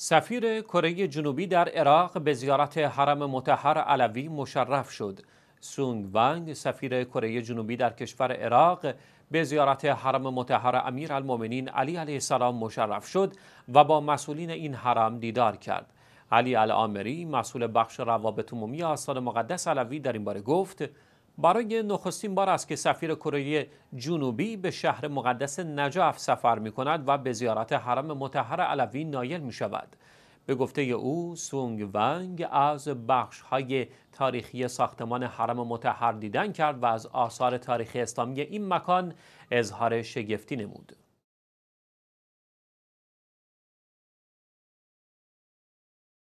سفیر کره جنوبی در عراق به زیارت حرم متحر علوی مشرف شد. سونگ وانگ سفیر کره جنوبی در کشور عراق به زیارت حرم متحر امیر المومنین علی علیه السلام مشرف شد و با مسئولین این حرم دیدار کرد. علی العامری مسئول بخش روابط عمومی آستان مقدس علوی در این باره گفت برای نخستین بار است که سفیر کره جنوبی به شهر مقدس نجف سفر می کند و به زیارت حرم متحر علوی نایل می شود. به گفته او سونگ ونگ از بخش های تاریخی ساختمان حرم متحر دیدن کرد و از آثار تاریخی اسلامی این مکان اظهار شگفتی نمود.